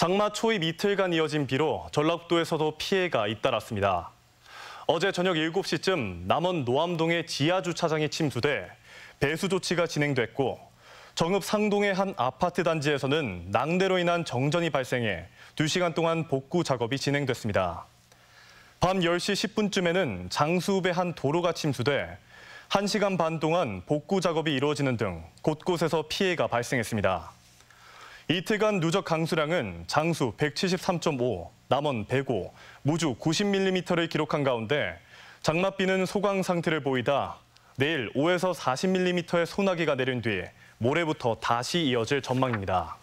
장마 초입 이틀간 이어진 비로 전라북도에서도 피해가 잇따랐습니다. 어제 저녁 7시쯤 남원 노암동의 지하 주차장이 침수돼 배수 조치가 진행됐고 정읍 상동의 한 아파트 단지에서는 낭대로 인한 정전이 발생해 2시간 동안 복구 작업이 진행됐습니다. 밤 10시 10분쯤에는 장수읍의 한 도로가 침수돼 1시간 반 동안 복구 작업이 이루어지는 등 곳곳에서 피해가 발생했습니다. 이틀간 누적 강수량은 장수 173.5, 남원 105, 무주 90mm를 기록한 가운데 장맛비는 소강 상태를 보이다 내일 5에서 40mm의 소나기가 내린 뒤 모레부터 다시 이어질 전망입니다.